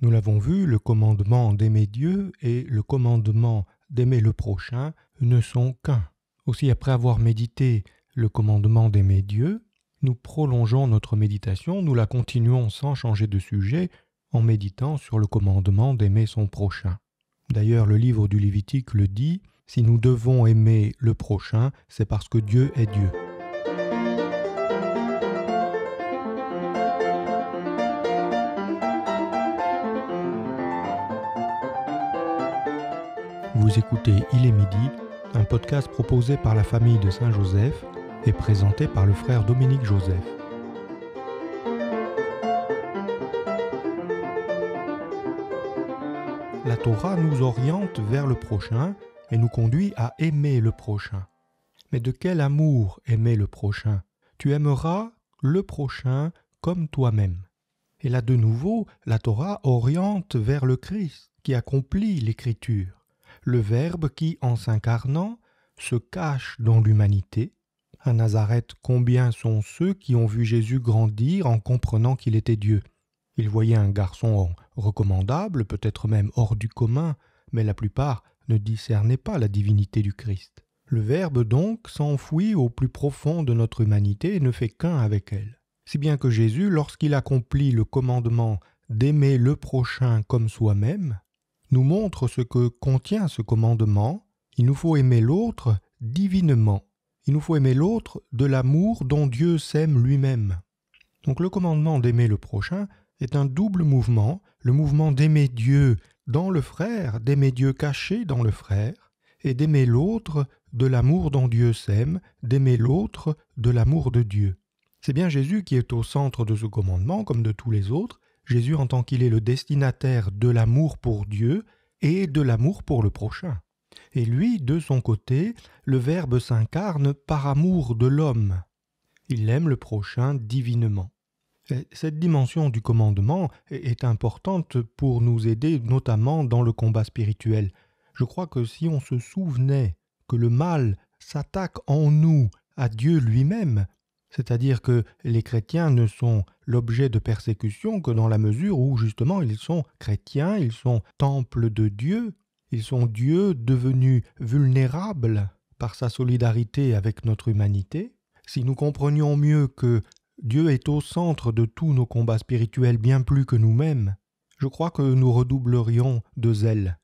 Nous l'avons vu, le commandement d'aimer Dieu et le commandement d'aimer le prochain ne sont qu'un. Aussi, après avoir médité le commandement d'aimer Dieu, nous prolongeons notre méditation, nous la continuons sans changer de sujet en méditant sur le commandement d'aimer son prochain. D'ailleurs, le livre du Lévitique le dit, si nous devons aimer le prochain, c'est parce que Dieu est Dieu. Vous écoutez Il est midi, un podcast proposé par la famille de Saint-Joseph et présenté par le frère Dominique Joseph. La Torah nous oriente vers le prochain et nous conduit à aimer le prochain. Mais de quel amour aimer le prochain Tu aimeras le prochain comme toi-même. Et là de nouveau, la Torah oriente vers le Christ qui accomplit l'écriture le Verbe qui, en s'incarnant, se cache dans l'humanité. À Nazareth, combien sont ceux qui ont vu Jésus grandir en comprenant qu'il était Dieu Ils voyaient un garçon recommandable, peut-être même hors du commun, mais la plupart ne discernaient pas la divinité du Christ. Le Verbe donc s'enfouit au plus profond de notre humanité et ne fait qu'un avec elle. Si bien que Jésus, lorsqu'il accomplit le commandement d'aimer le prochain comme soi-même, nous montre ce que contient ce commandement. Il nous faut aimer l'autre divinement. Il nous faut aimer l'autre de l'amour dont Dieu s'aime lui-même. Donc le commandement d'aimer le prochain est un double mouvement, le mouvement d'aimer Dieu dans le frère, d'aimer Dieu caché dans le frère, et d'aimer l'autre de l'amour dont Dieu s'aime, d'aimer l'autre de l'amour de Dieu. C'est bien Jésus qui est au centre de ce commandement, comme de tous les autres, Jésus en tant qu'il est le destinataire de l'amour pour Dieu et de l'amour pour le prochain. Et lui, de son côté, le Verbe s'incarne par amour de l'homme. Il aime le prochain divinement. cette dimension du commandement est importante pour nous aider notamment dans le combat spirituel. Je crois que si on se souvenait que le mal s'attaque en nous à Dieu lui-même, c'est-à-dire que les chrétiens ne sont l'objet de persécution que dans la mesure où justement ils sont chrétiens, ils sont temples de Dieu, ils sont Dieu devenu vulnérable par sa solidarité avec notre humanité. Si nous comprenions mieux que Dieu est au centre de tous nos combats spirituels bien plus que nous-mêmes, je crois que nous redoublerions de zèle.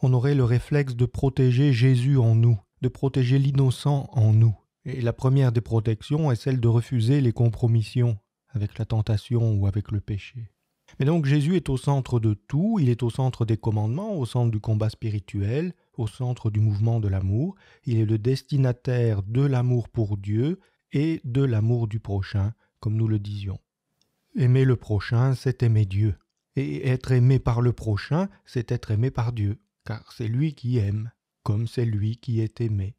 On aurait le réflexe de protéger Jésus en nous, de protéger l'innocent en nous. Et la première des protections est celle de refuser les compromissions avec la tentation ou avec le péché. Mais donc Jésus est au centre de tout, il est au centre des commandements, au centre du combat spirituel, au centre du mouvement de l'amour, il est le destinataire de l'amour pour Dieu et de l'amour du prochain, comme nous le disions. Aimer le prochain, c'est aimer Dieu. Et être aimé par le prochain, c'est être aimé par Dieu, car c'est lui qui aime, comme c'est lui qui est aimé.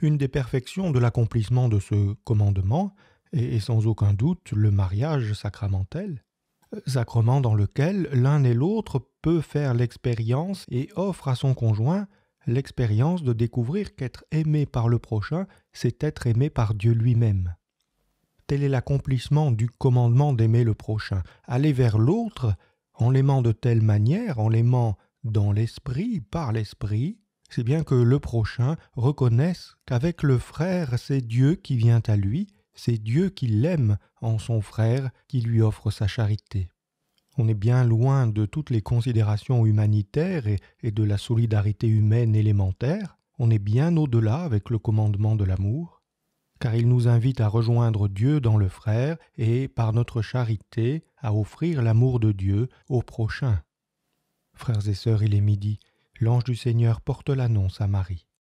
Une des perfections de l'accomplissement de ce commandement, et, sans aucun doute le mariage sacramentel, euh, sacrement dans lequel l'un et l'autre peut faire l'expérience et offre à son conjoint l'expérience de découvrir qu'être aimé par le prochain, c'est être aimé par Dieu lui-même. Tel est l'accomplissement du commandement d'aimer le prochain, aller vers l'autre en l'aimant de telle manière, en l'aimant dans l'esprit, par l'esprit, c'est bien que le prochain reconnaisse qu'avec le frère c'est Dieu qui vient à lui, c'est Dieu qui l'aime en son frère qui lui offre sa charité. On est bien loin de toutes les considérations humanitaires et, de la solidarité humaine élémentaire, on est bien au-delà avec le commandement de l'amour, car il nous invite à rejoindre Dieu dans le frère et, par notre charité, à offrir l'amour de Dieu au prochain. Frères et sœurs, il est midi, l'ange du Seigneur porte l'annonce à Marie.